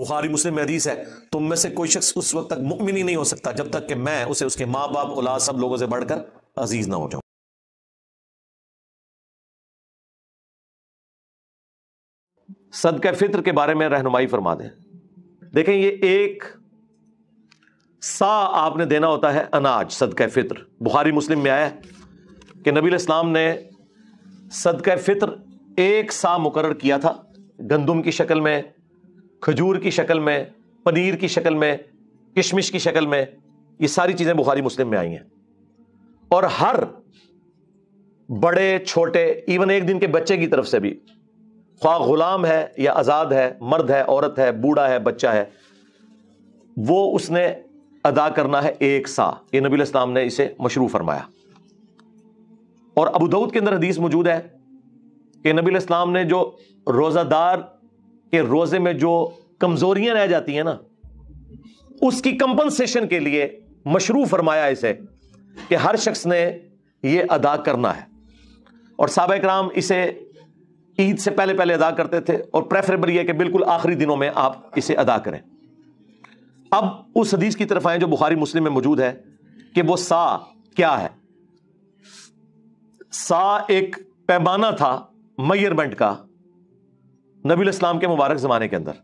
बुखारी मुस्लिम हदीस है तुम तो में से कोई शख्स उस वक्त तक मुकमिन ही नहीं हो सकता जब तक कि मैं उसे उसके माँ बाप औलाद सब लोगों से बढ़कर अजीज ना हो जाऊं सदक फित्र के बारे में रहनुमाई फरमा दें देखें ये एक सा आपने देना होता है अनाज सदक फित्र बुखारी मुस्लिम में आया कि नबी इस्लाम ने सदक फित्र एक सा मुकर किया था गंदम की शक्ल में खजूर की शक्ल में पनीर की शक्ल में किशमिश की शक्ल में ये सारी चीज़ें बुखारी मुस्लिम में आई हैं और हर बड़े छोटे इवन एक दिन के बच्चे की तरफ से भी ख्वा गुलाम है या आज़ाद है मर्द है औरत है बूढ़ा है बच्चा है वो उसने अदा करना है एक सा ये नबी इस्लाम ने इसे मशरू फरमाया और अबू दाऊद के अंदर हदीस मौजूद है कि नबी इस्लाम ने जो रोज़ादार कि रोजे में जो कमजोरियां रह जाती हैं ना उसकी कंपनसेशन के लिए मशरू फरमाया इसे कि हर शख्स ने ये अदा करना है और साहब कराम इसे ईद से पहले पहले अदा करते थे और प्रेफरेबल यह कि बिल्कुल आखिरी दिनों में आप इसे अदा करें अब उस हदीस की तरफ आए जो बुखारी मुस्लिम में मौजूद है कि वो सा क्या है सा एक पैमाना था मयरमेंट का नबी इस्लाम के मुबारक जमाने के अंदर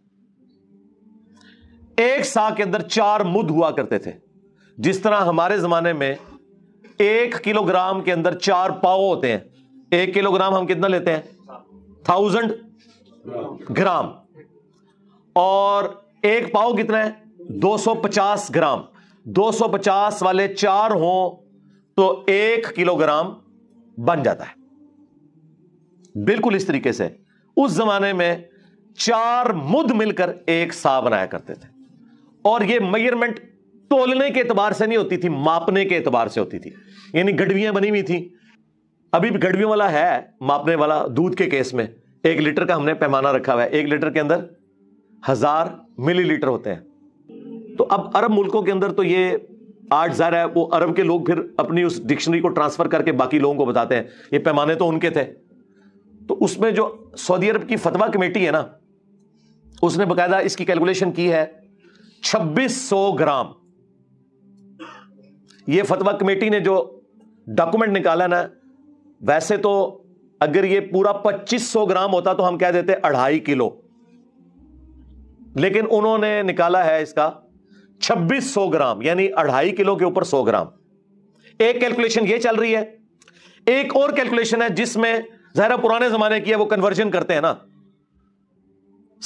एक सा के अंदर चार मुद हुआ करते थे जिस तरह हमारे जमाने में एक किलोग्राम के अंदर चार पाओ होते हैं एक किलोग्राम हम कितना लेते हैं थाउजेंड ग्राम और एक पाओ कितना है 250 ग्राम 250 वाले चार हो तो एक किलोग्राम बन जाता है बिल्कुल इस तरीके से उस जमाने में चार मुद मिलकर एक सा बनाया करते थे और ये मेजरमेंट तोलने के एतबार से नहीं होती थी मापने के एतबार से होती थी यानी गडवियां बनी हुई थी अभी भी गडवियों वाला है मापने वाला दूध के केस में एक लीटर का हमने पैमाना रखा हुआ है एक लीटर के अंदर हजार मिलीलीटर होते हैं तो अब अरब मुल्कों के अंदर तो ये आठ हजार है वो अरब के लोग फिर अपनी उस डिक्शनरी को ट्रांसफर करके बाकी लोगों को बताते हैं ये पैमाने तो उनके थे तो उसमें जो सऊदी अरब की फतवा कमेटी है ना उसने बकायदा इसकी कैलकुलेशन की है 2600 ग्राम यह फतवा कमेटी ने जो डॉक्यूमेंट निकाला ना वैसे तो अगर यह पूरा 2500 ग्राम होता तो हम कह देते अढ़ाई किलो लेकिन उन्होंने निकाला है इसका 2600 ग्राम यानी अढ़ाई किलो के ऊपर 100 ग्राम एक कैलकुलेशन यह चल रही है एक और कैलकुलेशन है जिसमें जहरा पुराने जमाने की है वो कन्वर्जन करते हैं ना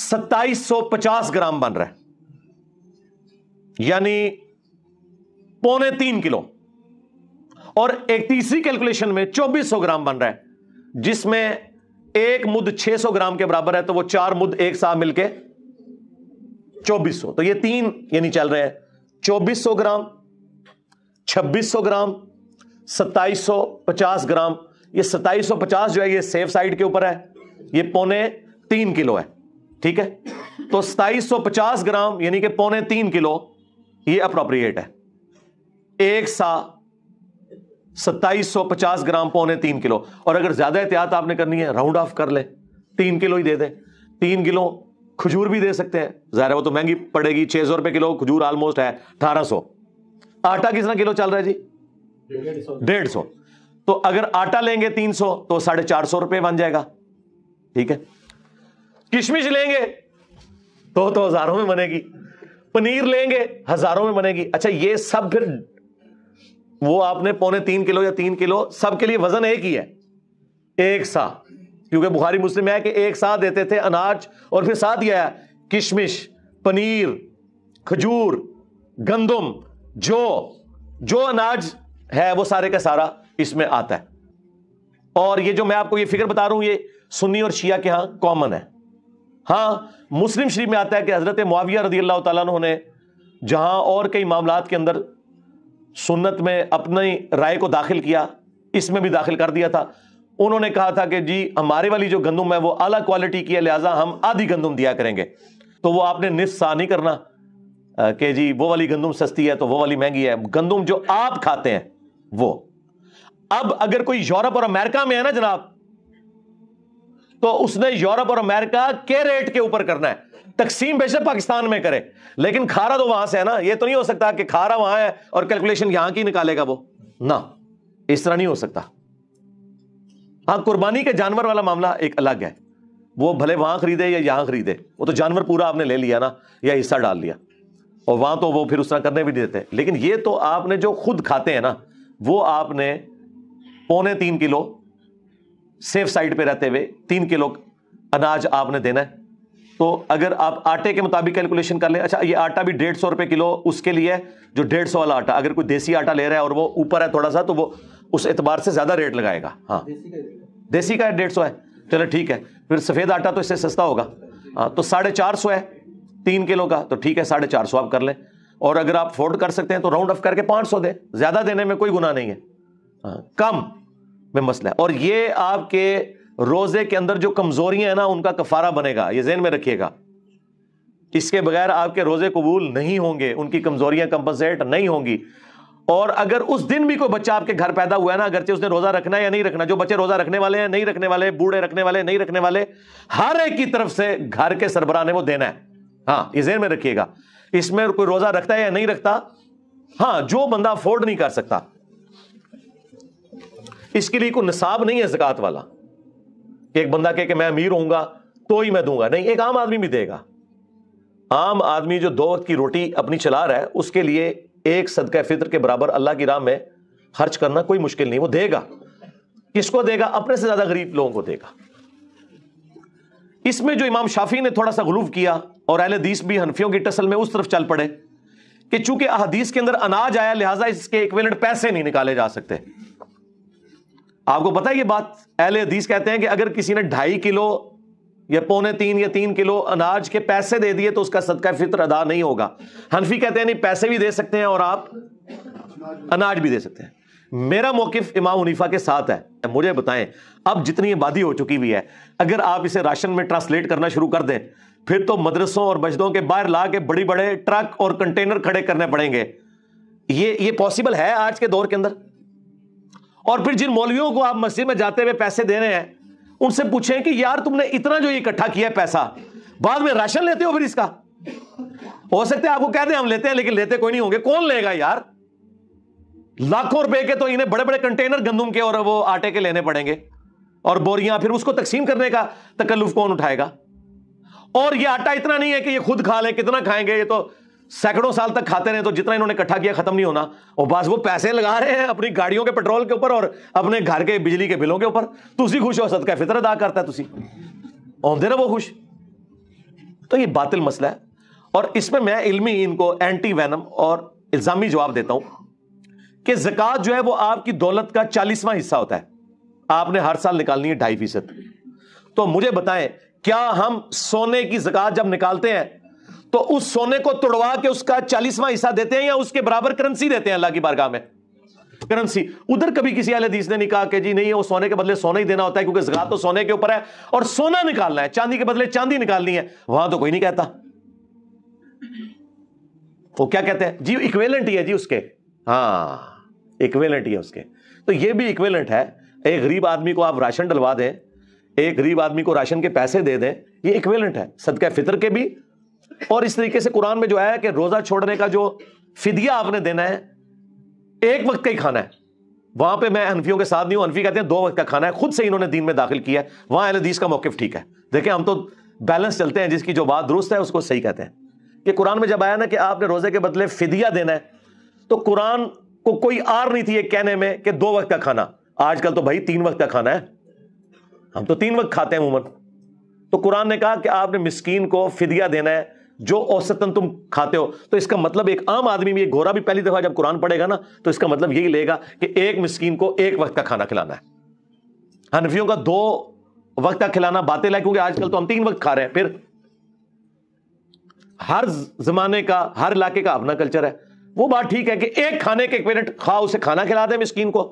सत्ताईस सौ पचास ग्राम बन रहा है यानी पौने तीन किलो और एक तीसरी कैलकुलेशन में चौबीस सौ ग्राम बन रहा है जिसमें एक मुद्द मुद सौ ग्राम के बराबर है तो वो चार मुद्द एक साथ मिलके सौ तो ये तीन यानी चल रहे हैं सौ ग्राम छब्बीस सौ ग्राम सत्ताईस सौ पचास ग्राम ये 2750 जो है ये सेफ साइड के ऊपर है ये पौने तीन किलो है ठीक है तो 2750 ग्राम यानी कि पौने तीन किलो ये अप्रोप्रिएट है एक सा 2750 ग्राम पौने तीन किलो और अगर ज्यादा एहतियात आपने करनी है राउंड ऑफ कर ले तीन किलो ही दे दे तीन किलो खजूर भी दे सकते हैं ज़ाहिर वो तो महंगी पड़ेगी छह सौ रुपए किलो खजूर ऑलमोस्ट है अठारह सौ आटा कितना किलो चल रहा है जी डेढ़ सौ तो अगर आटा लेंगे 300 तो साढ़े चार सौ रुपये बन जाएगा ठीक है किशमिश लेंगे तो तो हजारों में बनेगी पनीर लेंगे हजारों में बनेगी अच्छा ये सब फिर वो आपने पौने तीन किलो या तीन किलो सबके लिए वजन एक ही है एक सा क्योंकि बुखारी मुस्लिम है कि एक साथ देते थे अनाज और फिर साथ ही आया किशमिश पनीर खजूर गंदम जो जो अनाज है वो सारे का सारा इसमें आता है और ये जो मैं आपको ये फिगर बता रहा हूं ये सुन्नी और शिया के यहां कॉमन है हाँ मुस्लिम शरीफ में आता है कि हजरत मुआविया रजी अल्लाह तु ने जहां और कई मामला के अंदर सुन्नत में अपनी राय को दाखिल किया इसमें भी दाखिल कर दिया था उन्होंने कहा था कि जी हमारे वाली जो गंदम है वो अला क्वालिटी की है लिहाजा हम आधी गंदम दिया करेंगे तो वो आपने निस्सा नहीं करना कि जी वो वाली गंदम सस्ती है तो वो वाली महंगी है गंदम जो आप खाते हैं वो अब अगर कोई यूरोप और अमेरिका में है ना जनाब तो उसने यूरोप और अमेरिका के रेट के ऊपर करना है तकसीम बेशक पाकिस्तान में करे लेकिन खारा तो वहां से है ना ये तो नहीं हो सकता कि खारा वहां है और कैलकुलेशन यहां की निकालेगा वो ना इस तरह नहीं हो सकता हाँ कुर्बानी के जानवर वाला मामला एक अलग है वो भले वहां खरीदे या यहां खरीदे वो तो जानवर पूरा आपने ले लिया ना या हिस्सा डाल लिया और वहां तो वो फिर उस तरह करने भी नहीं देते लेकिन ये तो आपने जो खुद खाते हैं ना वो आपने पौने तीन किलो सेफ साइड पे रहते हुए तीन किलो अनाज आपने देना है तो अगर आप आटे के मुताबिक कैलकुलेशन कर लें अच्छा ये आटा भी डेढ़ सौ रुपये किलो उसके लिए जो डेढ़ सौ वाला आटा अगर कोई देसी आटा ले रहा है और वो ऊपर है थोड़ा सा तो वो उस एतबार से ज़्यादा रेट लगाएगा हाँ देसी का डेढ़ सौ है चलो ठीक है फिर सफ़ेद आटा तो इससे सस्ता होगा हाँ तो साढ़े चार सौ है तीन किलो का तो ठीक है साढ़े चार सौ आप कर लें और अगर आप फोर्ड कर सकते हैं तो राउंड ऑफ करके पाँच सौ दें ज़्यादा देने में कोई गुना नहीं है हाँ, कम में मसला है और ये आपके रोजे के अंदर जो कमजोरियां हैं ना उनका कफारा बनेगा ये जहन में रखिएगा इसके बगैर आपके रोजे कबूल नहीं होंगे उनकी कमजोरियां कंपनसेट नहीं होंगी और अगर उस दिन भी कोई बच्चा आपके घर पैदा हुआ है ना अगरचे उसने रोजा रखना है या नहीं रखना जो बच्चे रोजा रखने वाले हैं नहीं रखने वाले बूढ़े रखने वाले नहीं रखने वाले हर एक की तरफ से घर के सरबराह ने वो देना है हाँ ये जहन में रखिएगा इसमें कोई रोजा रखता है या नहीं रखता हाँ जो बंदा अफोर्ड नहीं कर सकता इसके लिए कोई नसाब नहीं है जकत वाला कि एक बंदा कहे कि मैं अमीर होऊंगा तो ही मैं दूंगा नहीं एक आम आदमी भी देगा आम आदमी जो दो वक्त की रोटी अपनी चला रहा है उसके लिए एक सदका फितर के बराबर अल्लाह की राम में खर्च करना कोई मुश्किल नहीं वो देगा किसको देगा अपने से ज्यादा गरीब लोगों को देगा इसमें जो इमाम शाफी ने थोड़ा सा गलूफ किया और अहल हदीस भी हनफियों की टसल में उस तरफ चल पड़े कि चूंकि अहदीस के अंदर अनाज आया लिहाजा इसके इक्वेलेंट पैसे नहीं निकाले जा सकते आपको पता है ये बात अहले हदीस कहते हैं कि अगर किसी ने ढाई किलो या पौने तीन या तीन किलो अनाज के पैसे दे दिए तो उसका सदका फितर अदा नहीं होगा हनफी कहते हैं नहीं पैसे भी दे सकते हैं और आप अनाज भी दे सकते हैं मेरा मौकफ इमाम हनीफा के साथ है मुझे बताएं अब जितनी आबादी हो चुकी हुई है अगर आप इसे राशन में ट्रांसलेट करना शुरू कर दें फिर तो मदरसों और मस्जिदों के बाहर ला के बड़ी बड़े ट्रक और कंटेनर खड़े करने पड़ेंगे ये ये पॉसिबल है आज के दौर के अंदर और फिर जिन मौलवियों को आप मस्जिद में जाते हुए पैसे दे रहे हैं उनसे पूछें कि यार तुमने इतना जो इकट्ठा किया है पैसा बाद में राशन लेते हो फिर इसका हो सकता है आपको कह दें हम लेते हैं लेकिन लेते कोई नहीं होंगे कौन लेगा यार लाखों रुपए के तो इन्हें बड़े बड़े कंटेनर गंदुम के और वो आटे के लेने पड़ेंगे और बोरियां फिर उसको तकसीम करने का तकल्लुफ कौन उठाएगा और ये आटा इतना नहीं है कि ये खुद खा ले कितना खाएंगे ये तो सैकड़ों साल तक खाते रहे तो जितना इन्होंने इकट्ठा किया खत्म नहीं होना और बस वो पैसे लगा रहे हैं अपनी गाड़ियों के पेट्रोल के ऊपर और अपने घर के बिजली के बिलों के ऊपर तुम्हें खुश हो सदका फितर अदा करता है आंदे ना वो खुश तो ये बातिल मसला है और इसमें मैं इल्मी इनको एंटी वैनम और इल्ज़ामी जवाब देता हूं कि जक़ात जो है वो आपकी दौलत का चालीसवां हिस्सा होता है आपने हर साल निकालनी है ढाई फीसद तो मुझे बताएं क्या हम सोने की जक़ात जब निकालते हैं तो उस सोने को तोड़वा के उसका चालीसवा हिस्सा देते हैं या उसके बराबर करंसी देते हैं अल्लाह की बारगाह में करंसी उधर कभी किसी अल ने नहीं कहा कि जी नहीं वो सोने के बदले सोना ही देना होता है क्योंकि जगह तो सोने के ऊपर है और सोना निकालना है चांदी के बदले चांदी निकालनी है वहां तो कोई नहीं कहता वो क्या कहते हैं जी इक्वेलेंट ही है जी उसके हाँ इक्वेलेंट ही है उसके तो ये भी इक्वेलेंट है एक गरीब आदमी को आप राशन डलवा दें एक गरीब आदमी को राशन के पैसे दे दें ये इक्वेलेंट है सदका फितर के भी और इस तरीके से कुरान में जो आया कि रोजा छोड़ने का जो फिदिया आपने देना है एक वक्त का ही खाना है वहां पे मैं अनफियों के साथ नहीं हूं अनफी कहते हैं दो वक्त का खाना है खुद से इन्होंने दीन में दाखिल किया है वहां अलदीस का मौकफ ठीक है देखें हम तो बैलेंस चलते हैं जिसकी जो बात दुरुस्त है उसको सही कहते हैं कि कुरान में जब आया ना कि आपने रोजे के बदले फिदिया देना है तो कुरान को कोई आर नहीं थी ये कहने में कि दो वक्त का खाना आजकल तो भाई तीन वक्त का खाना है हम तो तीन वक्त खाते हैं उमन तो कुरान ने कहा कि आपने मिस्कीन को फिदिया देना है जो औसतन तुम खाते हो तो इसका मतलब एक आम आदमी भी एक घोरा भी पहली दफा जब कुरान पड़ेगा ना तो इसका मतलब यही लेगा कि एक मिस्किन को एक वक्त का खाना खिलाना है हनफियों का दो वक्त का खिलाना बातें लाए क्योंकि आजकल तो हम तीन वक्त खा रहे हैं फिर हर जमाने का हर इलाके का अपना कल्चर है वो बात ठीक है कि एक खाने के एक मिनट खा उसे खाना खिला दें मिस्किन को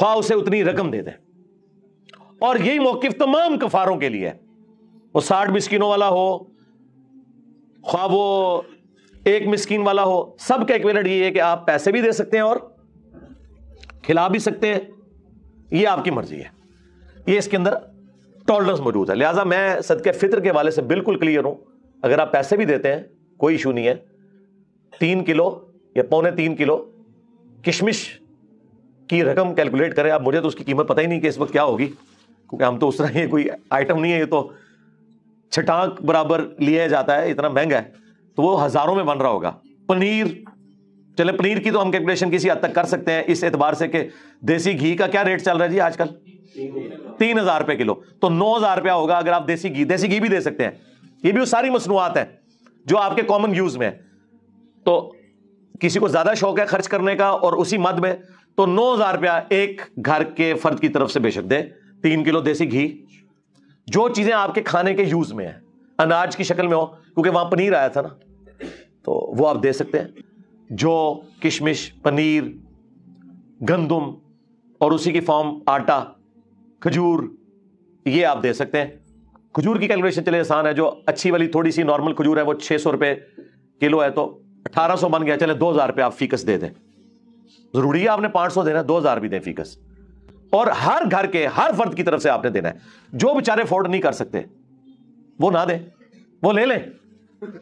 खा उसे उतनी रकम दे दें और यही मौकफ तमाम कफारों के लिए है वो साठ मिस्किनों वाला हो ख्वा वो एक मिसकिन वाला हो सबका इक्वेलेंट ये है कि आप पैसे भी दे सकते हैं और खिला भी सकते हैं ये आपकी मर्जी है ये इसके अंदर टॉलरेंस मौजूद है लिहाजा मैं के फितर के हवाले से बिल्कुल क्लियर हूँ अगर आप पैसे भी देते हैं कोई इशू नहीं है तीन किलो या पौने तीन किलो किशमिश की रकम कैलकुलेट करें आप मुझे तो उसकी कीमत पता ही नहीं कि इस वक्त क्या होगी क्योंकि हम तो उस तरह ये कोई आइटम नहीं है ये तो छटाक बराबर लिया जाता है इतना महंगा है तो वो हज़ारों में बन रहा होगा पनीर चले पनीर की तो हम कैलकुलेशन किसी हद तक कर सकते हैं इस एतबार से कि देसी घी का क्या रेट चल रहा है जी आजकल तीन हज़ार रुपये किलो तो नौ हज़ार रुपया होगा अगर आप देसी घी देसी घी भी दे सकते हैं ये भी वो सारी मसनूआत है जो आपके कॉमन यूज़ में है तो किसी को ज़्यादा शौक है खर्च करने का और उसी मद में तो नौ हज़ार रुपया एक घर के फर्द की तरफ से बेशक दे तीन किलो देसी घी जो चीज़ें आपके खाने के यूज़ में है अनाज की शक्ल में हो क्योंकि वहाँ पनीर आया था ना तो वो आप दे सकते हैं जो किशमिश पनीर गंदम और उसी की फॉर्म आटा खजूर ये आप दे सकते हैं खजूर की कैलकुलेशन चले आसान है जो अच्छी वाली थोड़ी सी नॉर्मल खजूर है वो छः सौ रुपये किलो है तो अठारह सौ बन गया चले दो हज़ार रुपये आप फीकस दे दें ज़रूरी है आपने पाँच सौ देना दो हज़ार भी दें फीकस और हर घर के हर फर्द की तरफ से आपने देना है जो बेचारे अफोर्ड नहीं कर सकते वो ना दे वो ले लें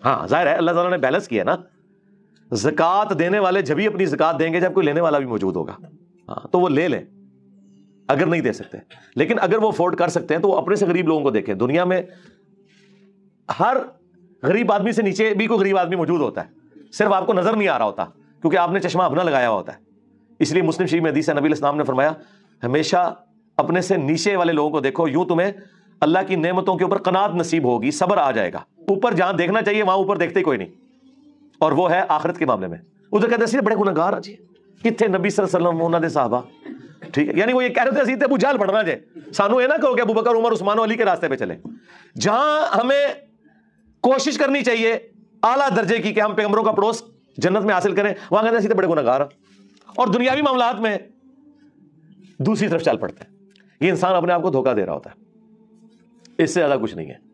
हाँ जाहिर है अल्लाह ताला ने बैलेंस किया ना जक़ात देने वाले जब भी अपनी जक़ात देंगे जब कोई लेने वाला भी मौजूद होगा हाँ तो वो ले लें अगर नहीं दे सकते लेकिन अगर वो अफोर्ड कर सकते हैं तो वो अपने से गरीब लोगों को देखें दुनिया में हर गरीब आदमी से नीचे भी कोई गरीब आदमी मौजूद होता है सिर्फ आपको नज़र नहीं आ रहा होता क्योंकि आपने चश्मा अपना लगाया हुआ होता है इसलिए मुस्लिम शरीफ में हदीस नबी इस्लाम ने फरमाया हमेशा अपने से नीचे वाले लोगों को देखो यूं तुम्हें अल्लाह की नेमतों के ऊपर कनात नसीब होगी सबर आ जाएगा ऊपर जहां देखना चाहिए वहां ऊपर देखते ही कोई नहीं और वो है आखिरत के मामले में उधर कहते हैं बड़े गुनागार कितने नबी अलैहि वसल्लम साहबा ठीक है यानी वो ये कह रहे थे सीधे अबू जाल बढ़ना जे सानू ये ना कहो कि अबू बकर उमर उस्मान अली के रास्ते पे चले जहां हमें कोशिश करनी चाहिए आला दर्जे की कि हम पैगम्बरों का पड़ोस जन्नत में हासिल करें वहां कहते सीधे तो बड़े गुनागार और दुनियावी मामला में दूसरी तरफ चल पड़ते हैं ये इंसान अपने आप को धोखा दे रहा होता है इससे ज़्यादा कुछ नहीं है